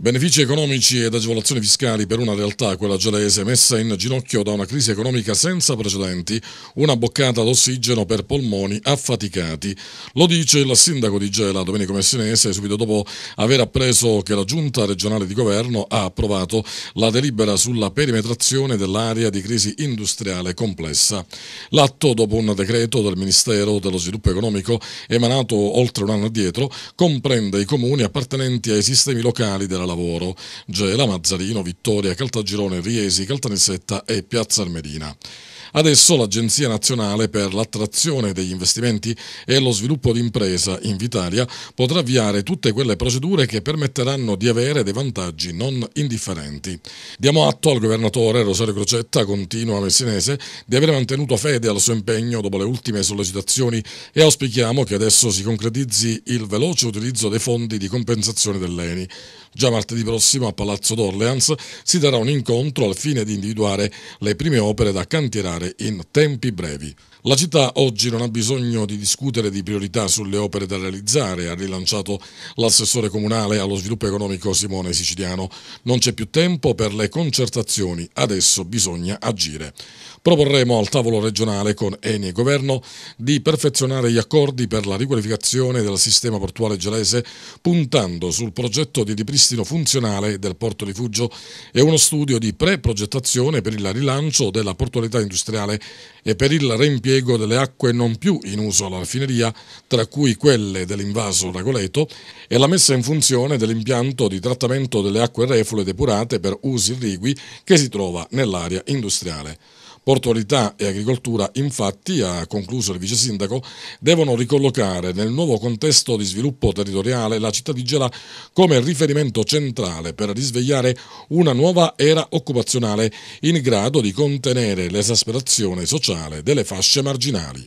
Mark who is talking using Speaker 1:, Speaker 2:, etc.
Speaker 1: Benefici economici ed agevolazioni fiscali per una realtà, quella gelese, messa in ginocchio da una crisi economica senza precedenti, una boccata d'ossigeno per polmoni affaticati. Lo dice il sindaco di Gela, Domenico Messinese, subito dopo aver appreso che la giunta regionale di governo ha approvato la delibera sulla perimetrazione dell'area di crisi industriale complessa. L'atto, dopo un decreto del Ministero dello Sviluppo Economico emanato oltre un anno addietro, comprende i comuni appartenenti ai sistemi locali della Lavoro, Gela, Mazzarino, Vittoria, Caltagirone, Riesi, Caltanissetta e Piazza Armerina. Adesso l'Agenzia Nazionale per l'attrazione degli investimenti e lo sviluppo d'impresa in Invitalia potrà avviare tutte quelle procedure che permetteranno di avere dei vantaggi non indifferenti. Diamo atto al governatore Rosario Crocetta, continua messinese, di aver mantenuto fede al suo impegno dopo le ultime sollecitazioni e auspichiamo che adesso si concretizzi il veloce utilizzo dei fondi di compensazione dell'ENI. Già martedì prossimo a Palazzo d'Orleans si darà un incontro al fine di individuare le prime opere da cantierare fare in tempi brevi. La città oggi non ha bisogno di discutere di priorità sulle opere da realizzare, ha rilanciato l'assessore comunale allo sviluppo economico Simone Siciliano. Non c'è più tempo per le concertazioni, adesso bisogna agire. Proporremo al tavolo regionale con Eni e Governo di perfezionare gli accordi per la riqualificazione del sistema portuale gelese puntando sul progetto di ripristino funzionale del porto rifugio e uno studio di pre-progettazione per il rilancio della portualità industriale e per il reimpianto impiego delle acque non più in uso alla raffineria, tra cui quelle dell'invaso Ragoleto, e la messa in funzione dell'impianto di trattamento delle acque reflue depurate per usi irrigui che si trova nell'area industriale. Portualità e Agricoltura, infatti, ha concluso il vice sindaco, devono ricollocare nel nuovo contesto di sviluppo territoriale la città di Gela come riferimento centrale per risvegliare una nuova era occupazionale in grado di contenere l'esasperazione sociale delle fasce marginali.